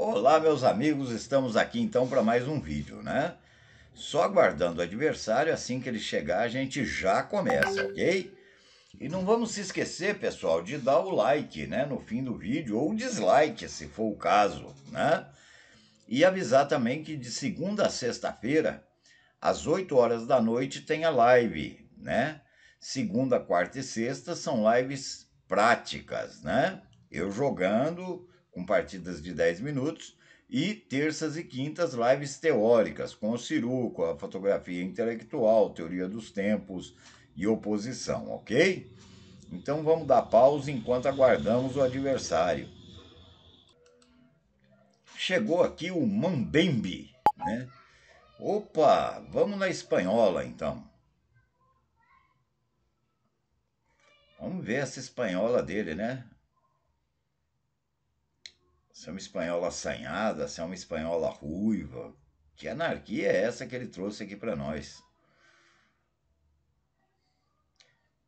Olá meus amigos, estamos aqui então para mais um vídeo, né? Só aguardando o adversário, assim que ele chegar a gente já começa, ok? E não vamos se esquecer, pessoal, de dar o like, né, no fim do vídeo, ou dislike, se for o caso, né? E avisar também que de segunda a sexta-feira, às 8 horas da noite, tem a live, né? Segunda, quarta e sexta são lives práticas, né? Eu jogando com partidas de 10 minutos, e terças e quintas lives teóricas, com o Ciruco, a fotografia intelectual, teoria dos tempos e oposição, ok? Então vamos dar pausa enquanto aguardamos o adversário. Chegou aqui o Mambembe, né? Opa, vamos na espanhola então. Vamos ver essa espanhola dele, né? se é uma espanhola assanhada, se é uma espanhola ruiva. Que anarquia é essa que ele trouxe aqui para nós?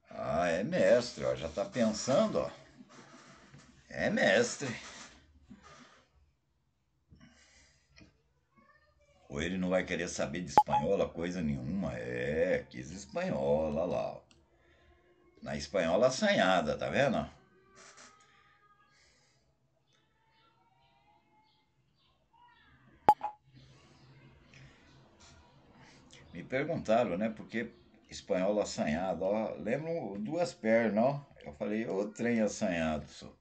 Ah, é mestre, ó, já está pensando, ó. É mestre. Ou ele não vai querer saber de espanhola coisa nenhuma. É, quis espanhola lá. Ó. Na espanhola assanhada, tá vendo? Me perguntaram, né? Porque espanhol assanhado, ó, lembro duas pernas, ó. Eu falei, ô trem assanhado, só.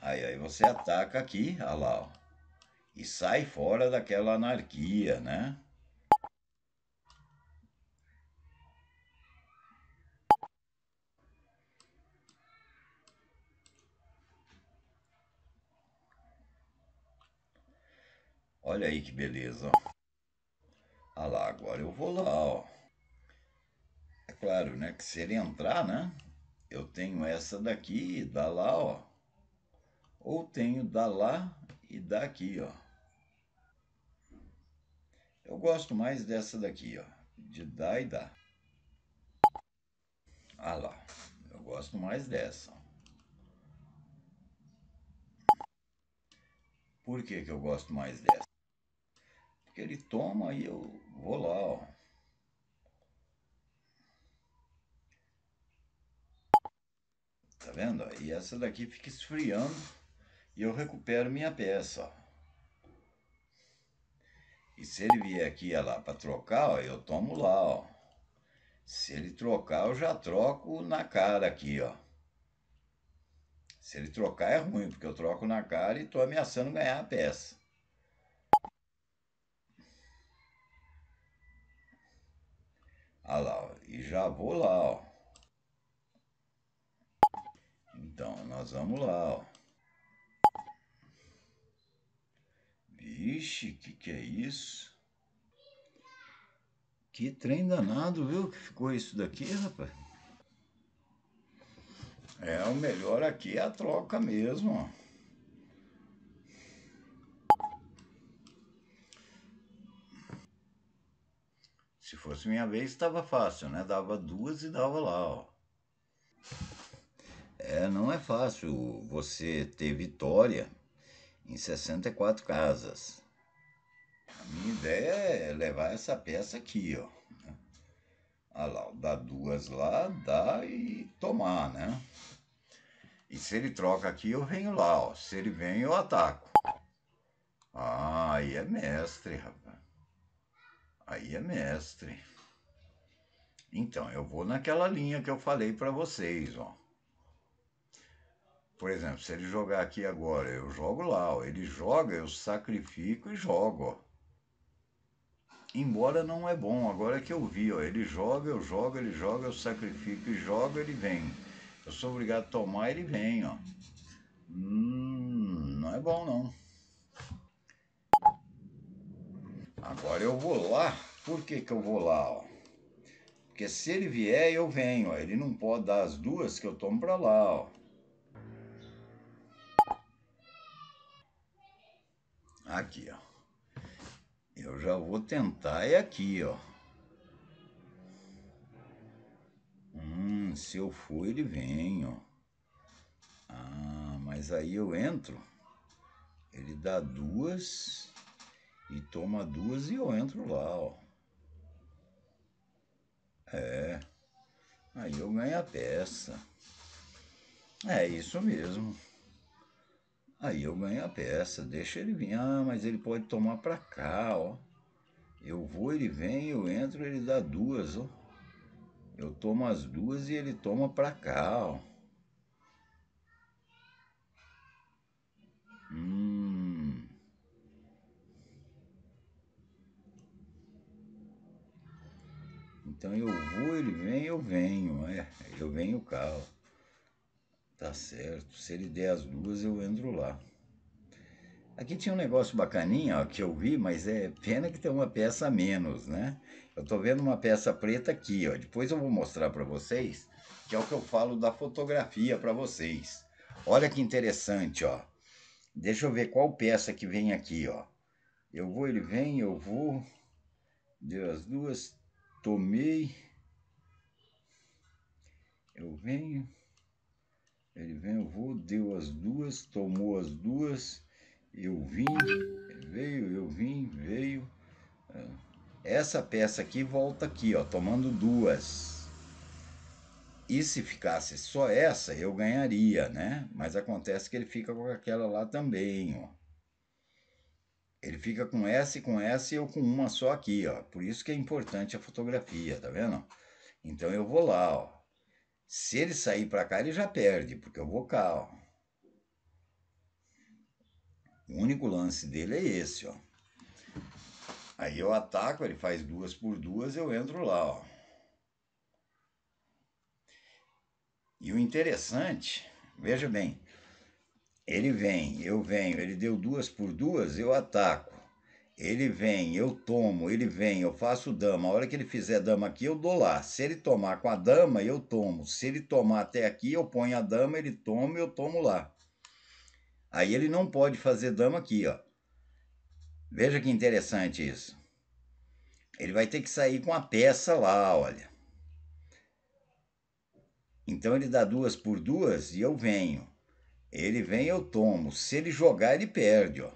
Aí, aí você ataca aqui, ó lá, ó, e sai fora daquela anarquia, né? Olha aí que beleza, Olha ah lá, agora eu vou lá, ó. É claro, né, que se ele entrar, né, eu tenho essa daqui e dá lá, ó. Ou tenho da lá e dá aqui, ó. Eu gosto mais dessa daqui, ó. De dá e dá. Ah lá, eu gosto mais dessa. Por que que eu gosto mais dessa? que ele toma e eu vou lá, ó. Tá vendo? E essa daqui fica esfriando e eu recupero minha peça, ó. E se ele vier aqui ó, lá para trocar, ó, eu tomo lá, ó. Se ele trocar, eu já troco na cara aqui, ó. Se ele trocar é ruim, porque eu troco na cara e tô ameaçando ganhar a peça. Ah lá, e já vou lá, ó. Então, nós vamos lá, ó. Vixe, que que é isso? Que trem danado, viu? Que ficou isso daqui, rapaz. É, o melhor aqui é a troca mesmo, ó. Se fosse minha vez, estava fácil, né? Dava duas e dava lá, ó. É, não é fácil você ter vitória em 64 casas. A minha ideia é levar essa peça aqui, ó. Ah lá, dá duas lá, dá e tomar, né? E se ele troca aqui, eu venho lá, ó. Se ele vem, eu ataco. Ah, aí é mestre, rapaz. Aí é mestre. Então, eu vou naquela linha que eu falei para vocês, ó. Por exemplo, se ele jogar aqui agora, eu jogo lá, ó. ele joga, eu sacrifico e jogo. Ó. Embora não é bom, agora é que eu vi, ó, ele joga, eu jogo, ele joga, eu sacrifico e jogo, ele vem. Eu sou obrigado a tomar, ele vem, ó. Hum, não é bom não. Agora eu vou lá. Por que, que eu vou lá? Ó? Porque se ele vier, eu venho. Ó. Ele não pode dar as duas que eu tomo para lá. Ó. Aqui, ó. Eu já vou tentar. É aqui, ó. Hum, se eu for, ele vem, ó. Ah, mas aí eu entro. Ele dá duas... E toma duas e eu entro lá, ó. É. Aí eu ganho a peça. É isso mesmo. Aí eu ganho a peça. Deixa ele vir. Ah, mas ele pode tomar pra cá, ó. Eu vou, ele vem, eu entro, ele dá duas, ó. Eu tomo as duas e ele toma pra cá, ó. Então eu vou, ele vem, eu venho, é, eu venho o carro. Tá certo. Se ele der as duas, eu entro lá. Aqui tinha um negócio bacaninha ó, que eu vi, mas é pena que tem uma peça a menos, né? Eu tô vendo uma peça preta aqui, ó. Depois eu vou mostrar para vocês, que é o que eu falo da fotografia para vocês. Olha que interessante, ó. Deixa eu ver qual peça que vem aqui, ó. Eu vou, ele vem, eu vou. Deu as duas, tomei, eu venho, ele vem, eu vou, deu as duas, tomou as duas, eu vim, veio, eu vim, veio. Ah, essa peça aqui volta aqui, ó, tomando duas. E se ficasse só essa, eu ganharia, né? Mas acontece que ele fica com aquela lá também, ó. Ele fica com S, com S e eu com uma só aqui, ó. Por isso que é importante a fotografia, tá vendo? Então eu vou lá, ó. Se ele sair para cá, ele já perde, porque eu vou cá, ó. O único lance dele é esse, ó. Aí eu ataco, ele faz duas por duas, eu entro lá, ó. E o interessante, veja bem, ele vem, eu venho, ele deu duas por duas, eu ataco. Ele vem, eu tomo, ele vem, eu faço dama. A hora que ele fizer dama aqui, eu dou lá. Se ele tomar com a dama, eu tomo. Se ele tomar até aqui, eu ponho a dama, ele toma, eu tomo lá. Aí ele não pode fazer dama aqui, ó. Veja que interessante isso. Ele vai ter que sair com a peça lá, olha. Então ele dá duas por duas e eu venho. Ele vem, eu tomo. Se ele jogar, ele perde, ó.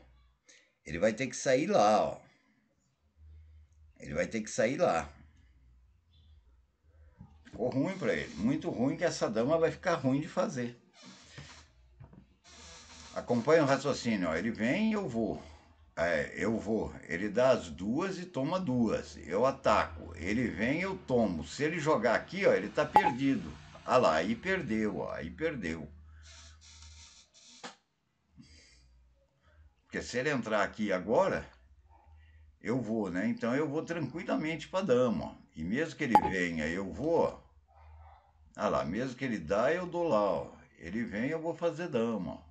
Ele vai ter que sair lá, ó. Ele vai ter que sair lá. Ficou ruim para ele. Muito ruim que essa dama vai ficar ruim de fazer. Acompanha o raciocínio, ó. Ele vem, eu vou. É, eu vou. Ele dá as duas e toma duas. Eu ataco. Ele vem, eu tomo. Se ele jogar aqui, ó, ele tá perdido. Ah lá, aí perdeu, ó. Aí perdeu. Porque se ele entrar aqui agora, eu vou, né? Então eu vou tranquilamente para dama. E mesmo que ele venha, eu vou. Ah lá, mesmo que ele dá, eu dou lá, ó. Ele vem, eu vou fazer dama.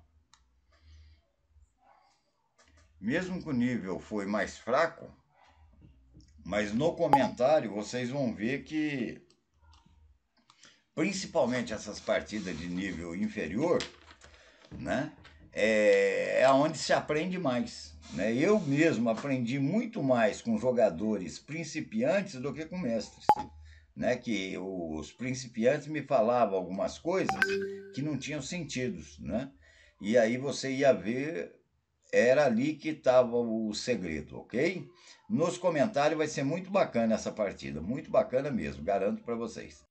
Mesmo que o nível foi mais fraco, mas no comentário vocês vão ver que principalmente essas partidas de nível inferior, né? é, é onde se aprende mais. Né? Eu mesmo aprendi muito mais com jogadores principiantes do que com mestres. Né? Que os principiantes me falavam algumas coisas que não tinham sentido. Né? E aí você ia ver, era ali que estava o segredo, ok? Nos comentários vai ser muito bacana essa partida, muito bacana mesmo, garanto para vocês.